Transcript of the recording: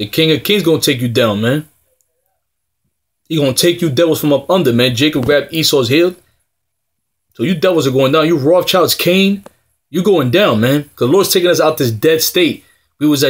The King of Kings gonna take you down, man. He gonna take you devils from up under, man. Jacob grabbed Esau's heel. So you devils are going down. You Rothschilds, Cain, you going down, man. Because Lord's taking us out this dead state. We was at